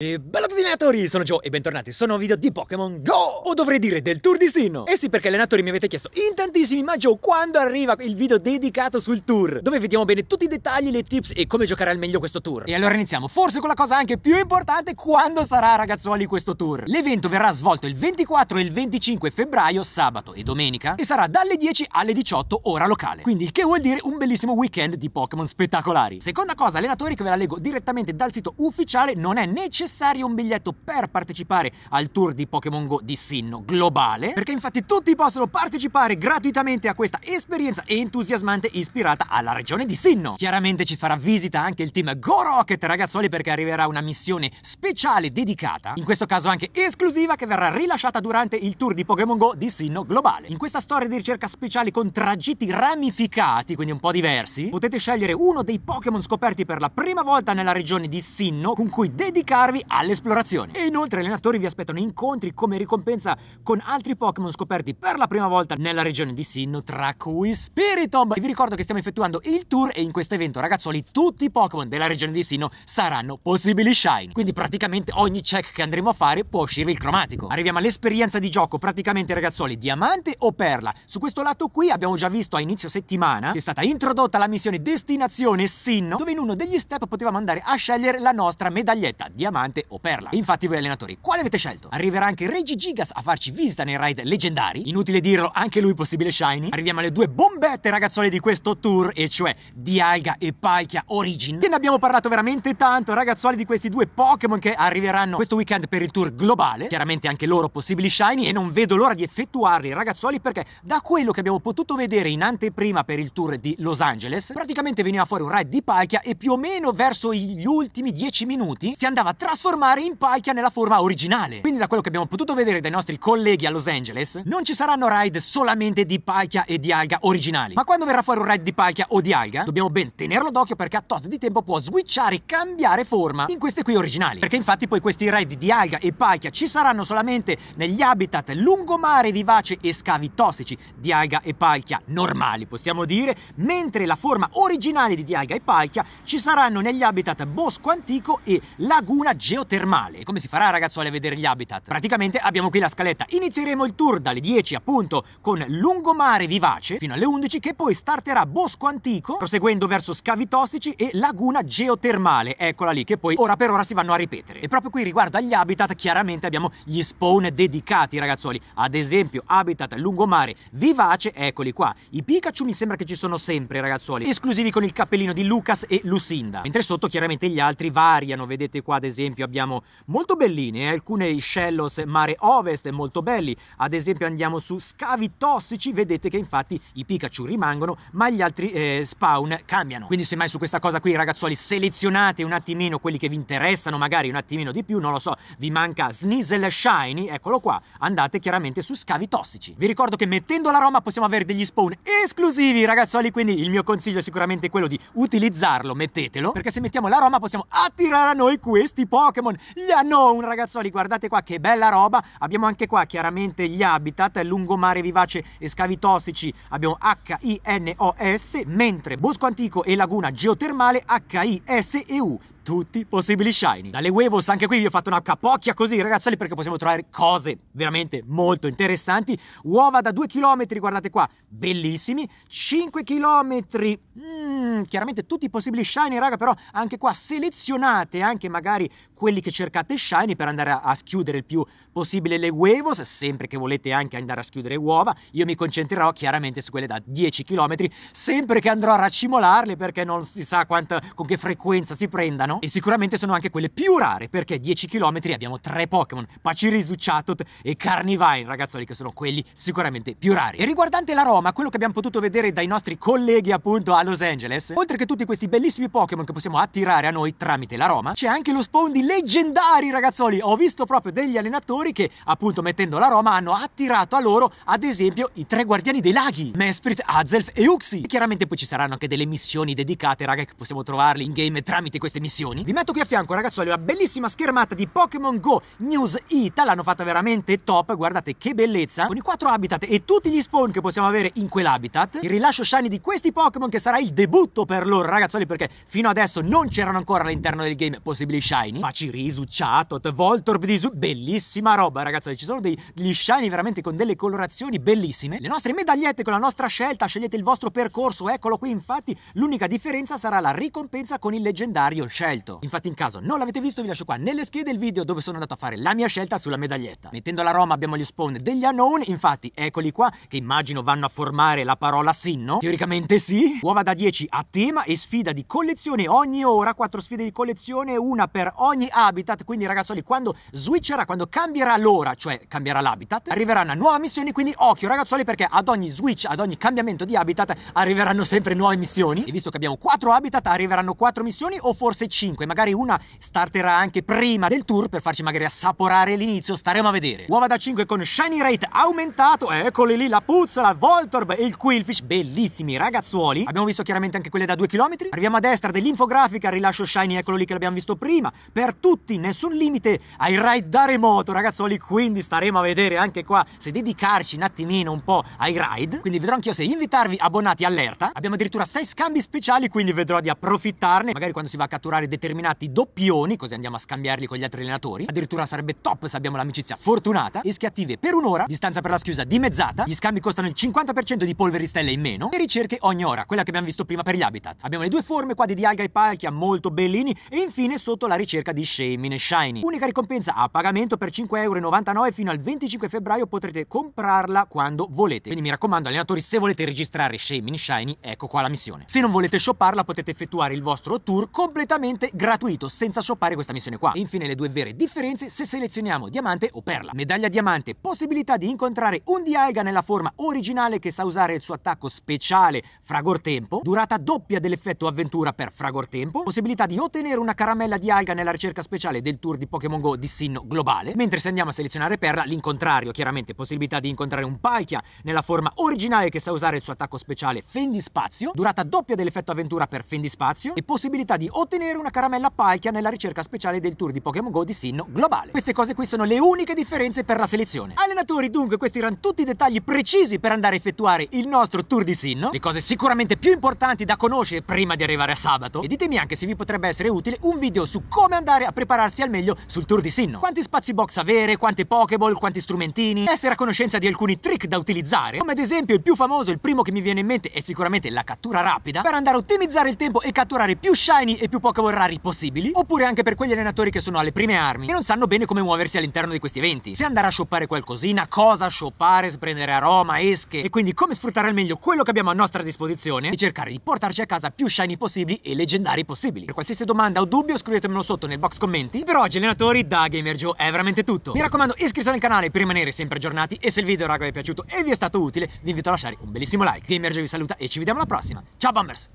E bella a tutti allenatori, sono Joe e bentornati su un nuovo video di Pokémon GO! O dovrei dire del Tour di Sino! Eh sì perché allenatori mi avete chiesto in tantissimi, ma Joe quando arriva il video dedicato sul Tour? Dove vediamo bene tutti i dettagli, le tips e come giocare al meglio questo Tour. E allora iniziamo, forse con la cosa anche più importante, quando sarà ragazzuoli questo Tour? L'evento verrà svolto il 24 e il 25 febbraio, sabato e domenica, e sarà dalle 10 alle 18 ora locale. Quindi il che vuol dire un bellissimo weekend di Pokémon spettacolari. Seconda cosa allenatori che ve la leggo direttamente dal sito ufficiale, non è necessario necessario un biglietto per partecipare al tour di Pokémon Go di Sinnoh globale, perché infatti tutti possono partecipare gratuitamente a questa esperienza entusiasmante ispirata alla regione di Sinnoh. Chiaramente ci farà visita anche il team Go Rocket, ragazzoli, perché arriverà una missione speciale dedicata, in questo caso anche esclusiva, che verrà rilasciata durante il tour di Pokémon Go di Sinnoh globale. In questa storia di ricerca speciale con tragitti ramificati, quindi un po' diversi, potete scegliere uno dei Pokémon scoperti per la prima volta nella regione di Sinnoh con cui dedicarvi Pokémon all'esplorazione. E inoltre le allenatori vi aspettano incontri come ricompensa con altri Pokémon scoperti per la prima volta nella regione di Sinnoh, tra cui Spiritomb. E vi ricordo che stiamo effettuando il tour e in questo evento, ragazzoli, tutti i Pokémon della regione di Sinnoh saranno possibili Shine. Quindi praticamente ogni check che andremo a fare può uscire il cromatico. Arriviamo all'esperienza di gioco, praticamente ragazzoli, diamante o perla. Su questo lato qui abbiamo già visto a inizio settimana che è stata introdotta la missione destinazione Sinnoh, dove in uno degli step potevamo andare a scegliere la nostra medaglietta diamante Diamante o Perla. Infatti voi allenatori, quale avete scelto? Arriverà anche Reggie Gigas a farci visita nei ride leggendari. Inutile dirlo, anche lui possibile shiny. Arriviamo alle due bombette ragazzoli di questo tour, e cioè Dialga e Palkia Origin. Che ne abbiamo parlato veramente tanto, ragazzuoli, di questi due Pokémon che arriveranno questo weekend per il tour globale. Chiaramente anche loro possibili shiny e non vedo l'ora di effettuarli, ragazzuoli, perché da quello che abbiamo potuto vedere in anteprima per il tour di Los Angeles, praticamente veniva fuori un ride di Palkia e più o meno verso gli ultimi 10 minuti si andava trasformando trasformare in Paika nella forma originale. Quindi da quello che abbiamo potuto vedere dai nostri colleghi a Los Angeles, non ci saranno ride solamente di Paika e di Alga originali. Ma quando verrà fuori un ride di Paika o di Alga, dobbiamo ben tenerlo d'occhio perché a tot di tempo può switchare, cambiare forma in queste qui originali. Perché infatti poi questi ride di Alga e Paika ci saranno solamente negli habitat lungomare vivace e scavi tossici di Alga e Paika normali, possiamo dire, mentre la forma originale di Dialga e Palchia ci saranno negli habitat bosco antico e laguna geotermale. Come si farà ragazzuoli a vedere gli habitat? Praticamente abbiamo qui la scaletta. Inizieremo il tour dalle 10 appunto con lungomare vivace fino alle 11 che poi starterà bosco antico proseguendo verso scavi tossici e laguna geotermale. Eccola lì che poi ora per ora si vanno a ripetere. E proprio qui riguardo agli habitat chiaramente abbiamo gli spawn dedicati ragazzuoli. Ad esempio habitat lungomare vivace eccoli qua. I Pikachu mi sembra che ci sono sempre ragazzuoli esclusivi con il cappellino di Lucas e Lucinda. Mentre sotto chiaramente gli altri variano vedete qua ad esempio esempio abbiamo molto belline, eh, alcune shellos mare ovest molto belli, ad esempio andiamo su scavi tossici, vedete che infatti i Pikachu rimangono ma gli altri eh, spawn cambiano. Quindi semmai su questa cosa qui ragazzuoli selezionate un attimino quelli che vi interessano, magari un attimino di più, non lo so, vi manca Sneasel Shiny, eccolo qua, andate chiaramente su scavi tossici. Vi ricordo che mettendo la Roma possiamo avere degli spawn esclusivi ragazzuoli, quindi il mio consiglio è sicuramente quello di utilizzarlo, mettetelo, perché se mettiamo la Roma possiamo attirare a noi questi po' Pokémon, gli un ragazzoli, guardate qua che bella roba, abbiamo anche qua chiaramente gli habitat, lungomare vivace e scavi tossici, abbiamo H-I-N-O-S, mentre Bosco Antico e Laguna Geotermale h i s e HISEU, tutti possibili shiny. Dalle Huevos anche qui vi ho fatto una capocchia così ragazzi, perché possiamo trovare cose veramente molto interessanti. Uova da 2 km, guardate qua, bellissimi. 5 km, mm, chiaramente tutti i possibili shiny raga, però anche qua selezionate anche magari quelli che cercate shiny per andare a, a schiudere il più possibile le Huevos, sempre che volete anche andare a schiudere uova. Io mi concentrerò chiaramente su quelle da 10 km, sempre che andrò a raccimolarle perché non si sa quanta, con che frequenza si prendano e sicuramente sono anche quelle più rare, perché 10 km abbiamo 3 Pokémon, Pacirisu, Chatot e Carnivine, ragazzoli, che sono quelli sicuramente più rari. E riguardante la Roma, quello che abbiamo potuto vedere dai nostri colleghi appunto a Los Angeles, oltre che tutti questi bellissimi Pokémon che possiamo attirare a noi tramite la Roma, c'è anche lo spawn di leggendari, ragazzoli. Ho visto proprio degli allenatori che appunto mettendo la Roma hanno attirato a loro, ad esempio, i tre guardiani dei laghi, Mesprit, Azelf e Uxie. E chiaramente poi ci saranno anche delle missioni dedicate, raga, che possiamo trovarli in game tramite queste missioni informazioni. Vi metto qui a fianco, ragazzuoli, una bellissima schermata di Pokémon Go News Ita. L'hanno fatta veramente top. Guardate che bellezza. Con i quattro habitat e tutti gli spawn che possiamo avere in quell'habitat. Il rilascio shiny di questi Pokémon che sarà il debutto per loro, ragazzuoli, perché fino adesso non c'erano ancora all'interno del game possibili shiny. Pacirisu, Chatot, Voltorb di Zoo. Bellissima roba, ragazzuoli. Ci sono degli shiny veramente con delle colorazioni bellissime. Le nostre medagliette con la nostra scelta, scegliete il vostro percorso. Eccolo qui, infatti, l'unica differenza sarà la ricompensa con il leggendario Shell scelto. Infatti in caso non l'avete visto vi lascio qua nelle schede il video dove sono andato a fare la mia scelta sulla medaglietta. Mettendo la Roma abbiamo gli spawn degli unknown, infatti eccoli qua che immagino vanno a formare la parola sinno. Teoricamente sì. Uova da 10 a tema e sfida di collezione ogni ora, 4 sfide di collezione, una per ogni habitat, quindi ragazzoli quando switcherà, quando cambierà l'ora, cioè cambierà l'habitat, arriverà una nuova missione, quindi occhio ragazzoli perché ad ogni switch, ad ogni cambiamento di habitat arriveranno sempre nuove missioni e visto che abbiamo 4 habitat arriveranno 4 missioni o forse 5 5, magari una starterà anche prima del tour per farci magari assaporare l'inizio, staremo a vedere. Uova da 5 con shiny rate aumentato, eccoli lì la puzzola, Voltorb e il Quillfish, bellissimi ragazzuoli. Abbiamo visto chiaramente anche quelle da 2 km. Arriviamo a destra dell'infografica, rilascio shiny, eccolo lì che l'abbiamo visto prima. Per tutti, nessun limite ai ride da remoto, ragazzuoli, quindi staremo a vedere anche qua se dedicarci un attimino un po' ai ride. Quindi vedrò anch'io se invitarvi abbonati allerta. Abbiamo addirittura 6 scambi speciali, quindi vedrò di approfittarne, magari quando si va a catturare determinati doppioni, così andiamo a scambiarli con gli altri allenatori. Addirittura sarebbe top se abbiamo l'amicizia fortunata. Esche attive per un'ora, distanza per la schiusa dimezzata, gli scambi costano il 50% di polveri stelle in meno e ricerche ogni ora, quella che abbiamo visto prima per gli habitat. Abbiamo le due forme qua di Dialga e palchia, molto bellini e infine sotto la ricerca di Shamin e Shiny. Unica ricompensa a pagamento per 5,99€ fino al 25 febbraio potrete comprarla quando volete. Quindi mi raccomando allenatori se volete registrare Shamin Shiny ecco qua la missione. Se non volete shopparla potete effettuare il vostro tour completamente diamante gratuito senza shoppare questa missione qua. Infine le due vere differenze se selezioniamo diamante o perla. Medaglia diamante, possibilità di incontrare un Dialga nella forma originale che sa usare il suo attacco speciale Fragor Tempo, durata doppia dell'effetto avventura per Fragor Tempo, possibilità di ottenere una caramella di alga nella ricerca speciale del tour di Pokémon Go di Sinnoh globale, mentre se andiamo a selezionare perla l'incontrario, chiaramente possibilità di incontrare un Palkia nella forma originale che sa usare il suo attacco speciale Fendi Spazio, durata doppia dell'effetto avventura per Fendi Spazio e possibilità di ottenere una una caramella Palkia nella ricerca speciale del tour di Pokémon Go di Sinnoh globale. Queste cose qui sono le uniche differenze per la selezione. Allenatori, dunque, questi erano tutti i dettagli precisi per andare a effettuare il nostro tour di Sinnoh, le cose sicuramente più importanti da conoscere prima di arrivare a sabato. E ditemi anche se vi potrebbe essere utile un video su come andare a prepararsi al meglio sul tour di Sinnoh. Quanti spazi box avere, quante Pokéball, quanti strumentini, essere a conoscenza di alcuni trick da utilizzare, come ad esempio il più famoso, il primo che mi viene in mente è sicuramente la cattura rapida, per andare a ottimizzare il tempo e catturare più shiny e più Pokémon rari possibili, oppure anche per quegli allenatori che sono alle prime armi e non sanno bene come muoversi all'interno di questi eventi. Se andare a shoppare qualcosina, cosa shoppare, se prendere aroma, esche e quindi come sfruttare al meglio quello che abbiamo a nostra disposizione e cercare di portarci a casa più shiny possibili e leggendari possibili. Per qualsiasi domanda o dubbio scrivetemelo sotto nel box commenti. Per oggi allenatori da Gamer Joe è veramente tutto. Mi raccomando iscrivetevi al canale per rimanere sempre aggiornati e se il video raga vi è piaciuto e vi è stato utile vi invito a lasciare un bellissimo like. Gamer Joe vi saluta e ci vediamo alla prossima. Ciao Bombers!